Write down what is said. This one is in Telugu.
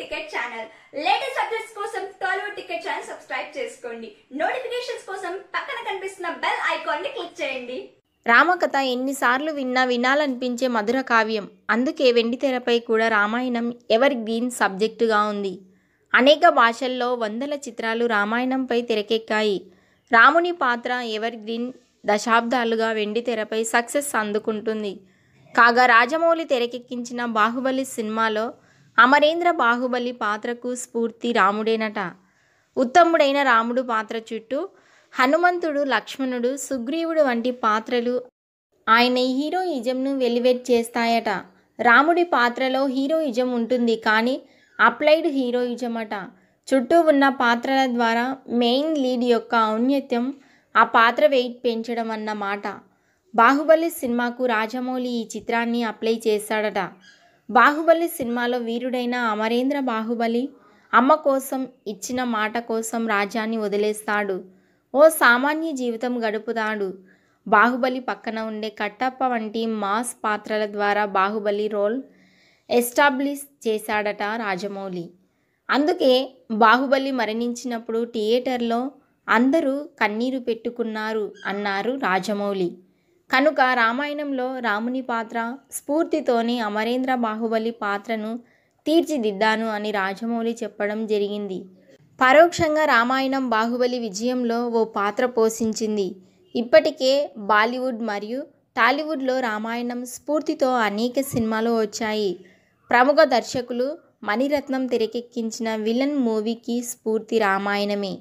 టికెట్ ఛానల్ లేటెస్ట్ అప్డేట్స్ కోసం టాలీవుడ్ టికెట్ ఛానల్ సబ్స్క్రైబ్ చేసుకోండి నోటిఫికేషన్స్ కోసం పక్కన కనిపిస్తున్న బెల్ ఐకాన్ ని క్లిక్ చేయండి రామకథ ఎన్నిసార్లు విన్నా వినాలనిపించే మధుర కావ్యం అందుకే వెండి తెరపై కూడా రామాయణం ఎవర్ గ్రీన్ సబ్జెక్టుగా ఉంది అనేక భాషల్లో వందల చిత్రాలు రామాయణంపై తెరకెక్కాయి రాముని పాత్ర ఎవర్ గ్రీన్ దశాబ్దాలుగా వెండి తెరపై సక్సెస్ అందుకుంటుంది కాగా రాజమౌళి తెరకెక్కించిన బాహుబలి సినిమాలో అమరేంద్ర బాహుబలి పాత్రకు స్ఫూర్తి రాముడేనట ఉత్తముడైన రాముడు పాత్ర చుట్టూ హనుమంతుడు లక్ష్మణుడు సుగ్రీవుడు వంటి పాత్రలు ఆయన హీరోయిజంను వెలివేట్ చేస్తాయట రాముడి పాత్రలో హీరోయిజం ఉంటుంది కానీ అప్లైడ్ హీరోయిజం అట చుట్టూ ఉన్న పాత్రల ద్వారా మెయిన్ లీడ్ యొక్క ఔన్నత్యం ఆ పాత్ర వెయిట్ పెంచడం అన్నమాట బాహుబలి సినిమాకు రాజమౌళి ఈ చిత్రాన్ని అప్లై చేశాడట బాహుబలి సినిమాలో వీరుడైన అమరేంద్ర బాహుబలి అమ్మ కోసం ఇచ్చిన మాట కోసం రాజ్యాన్ని వదిలేస్తాడు ఓ సామాన్య జీవితం గడుపుతాడు బాహుబలి పక్కన ఉండే కట్టప్ప వంటి మాస్ పాత్రల ద్వారా బాహుబలి రోల్ ఎస్టాబ్లిష్ చేశాడట రాజమౌళి అందుకే బాహుబలి మరణించినప్పుడు థియేటర్లో అందరూ కన్నీరు పెట్టుకున్నారు అన్నారు రాజమౌళి కనుక రామాయణంలో రాముని పాత్ర స్ఫూర్తితోని అమరేంద్ర బాహుబలి పాత్రను తీర్చిదిద్దాను అని రాజమౌళి చెప్పడం జరిగింది పరోక్షంగా రామాయణం బాహుబలి విజయంలో ఓ పాత్ర పోషించింది ఇప్పటికే బాలీవుడ్ మరియు టాలీవుడ్లో రామాయణం స్ఫూర్తితో అనేక సినిమాలు వచ్చాయి ప్రముఖ దర్శకులు మణిరత్నం తెరకెక్కించిన విలన్ మూవీకి స్ఫూర్తి రామాయణమే